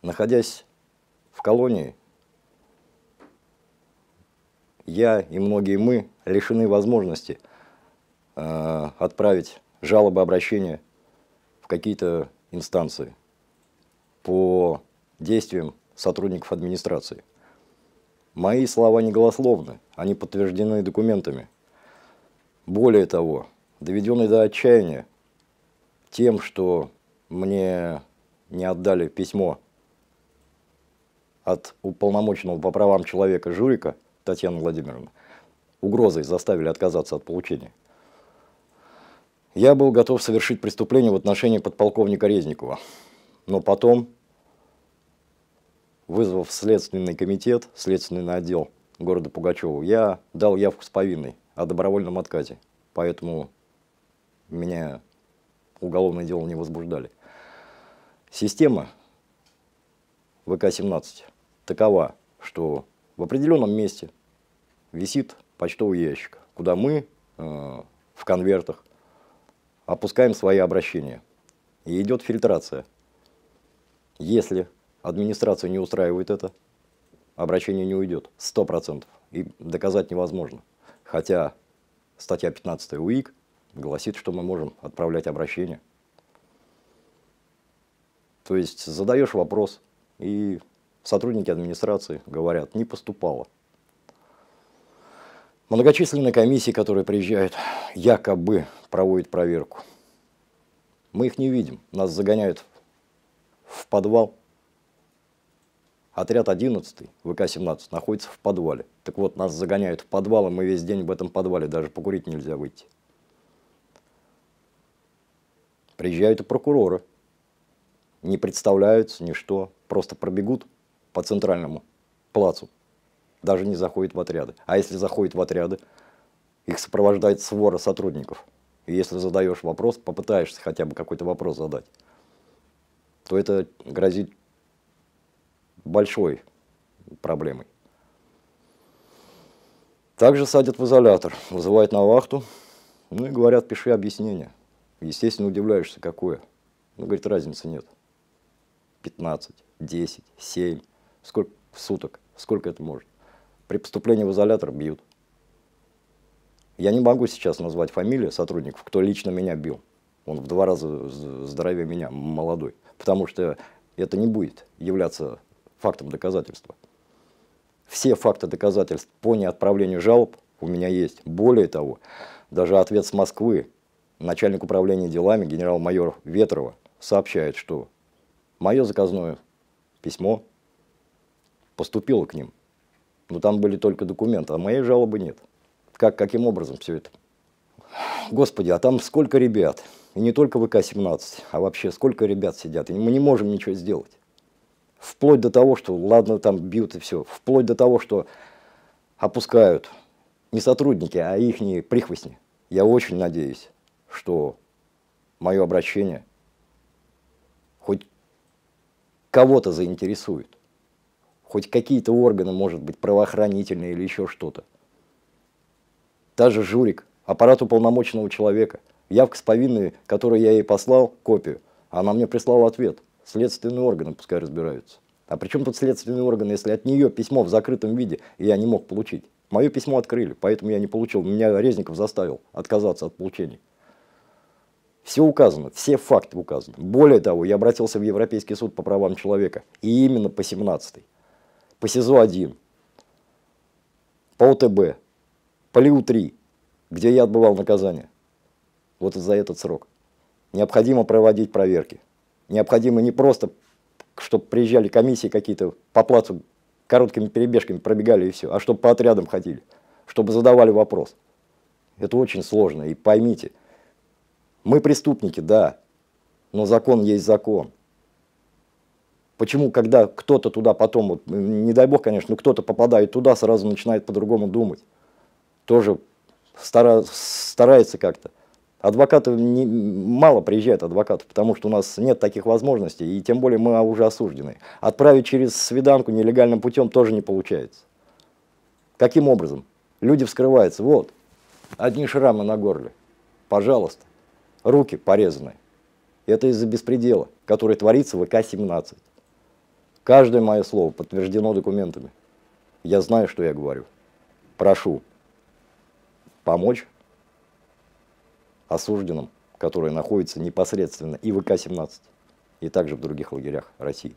Находясь в колонии, я и многие мы лишены возможности э, отправить жалобы, обращения в какие-то инстанции по действиям сотрудников администрации. Мои слова не голословны, они подтверждены документами. Более того, доведенный до отчаяния, тем, что мне не отдали письмо от уполномоченного по правам человека Журика Татьяны Владимировны, угрозой заставили отказаться от получения. Я был готов совершить преступление в отношении подполковника Резникова, но потом, вызвав следственный комитет, следственный отдел города Пугачева, я дал явку с повинной о добровольном отказе. Поэтому меня уголовное дело не возбуждали. Система ВК-17 такова, что в определенном месте висит почтовый ящик, куда мы э, в конвертах опускаем свои обращения. И идет фильтрация. Если администрация не устраивает это, обращение не уйдет. 100%. И доказать невозможно. Хотя статья 15 УИК гласит, что мы можем отправлять обращение. То есть задаешь вопрос, и сотрудники администрации говорят, не поступало. Многочисленные комиссии, которые приезжают, якобы проводят проверку. Мы их не видим, нас загоняют в подвал. Отряд 11 ВК-17 находится в подвале. Так вот, нас загоняют в подвал, и мы весь день в этом подвале, даже покурить нельзя выйти. Приезжают и прокуроры. Не представляются, ничто. Просто пробегут по центральному плацу. Даже не заходят в отряды. А если заходят в отряды, их сопровождает свора сотрудников. И если задаешь вопрос, попытаешься хотя бы какой-то вопрос задать, то это грозит большой проблемой. Также садят в изолятор, вызывают на вахту, ну и говорят, пиши объяснение. Естественно, удивляешься, какое. Ну, говорит, разницы нет. 15, 10, 7, сколько суток, сколько это может. При поступлении в изолятор бьют. Я не могу сейчас назвать фамилии сотрудников, кто лично меня бил. Он в два раза здоровее меня, молодой. Потому что это не будет являться фактом доказательства. Все факты доказательств по неотправлению жалоб у меня есть. Более того, даже ответ с Москвы начальник управления делами генерал-майор Ветрова сообщает, что мое заказное письмо поступило к ним, но там были только документы, а моей жалобы нет. Как, каким образом все это? Господи, а там сколько ребят? И не только ВК-17, а вообще сколько ребят сидят. И мы не можем ничего сделать. Вплоть до того, что, ладно, там бьют и все. Вплоть до того, что опускают не сотрудники, а их прихвостни. Я очень надеюсь, что мое обращение хоть кого-то заинтересует, хоть какие-то органы, может быть, правоохранительные или еще что-то. Даже журик, аппарат уполномоченного человека, явка с повинной, которую я ей послал, копию, она мне прислала ответ. Следственные органы пускай разбираются. А при чем тут следственные органы, если от нее письмо в закрытом виде я не мог получить? Мое письмо открыли, поэтому я не получил. Меня Резников заставил отказаться от получения. Все указано, все факты указаны. Более того, я обратился в Европейский суд по правам человека, и именно по 17 по СИЗО-1, по УТБ, по ЛИУ-3, где я отбывал наказание. Вот за этот срок. Необходимо проводить проверки. Необходимо не просто, чтобы приезжали комиссии какие-то по плацу короткими перебежками пробегали и все, а чтобы по отрядам ходили, чтобы задавали вопрос. Это очень сложно, и поймите – мы преступники, да, но закон есть закон. Почему, когда кто-то туда потом, вот, не дай бог, конечно, но кто-то попадает туда, сразу начинает по-другому думать. Тоже стара, старается как-то. Адвокатов не, мало приезжает адвокатов, потому что у нас нет таких возможностей, и тем более мы а, уже осуждены. Отправить через свиданку нелегальным путем тоже не получается. Каким образом? Люди вскрываются. Вот, одни шрамы на горле. Пожалуйста руки порезаны. Это из-за беспредела, который творится в ИК-17. Каждое мое слово подтверждено документами. Я знаю, что я говорю. Прошу помочь осужденным, которые находятся непосредственно и в ИК-17, и также в других лагерях России.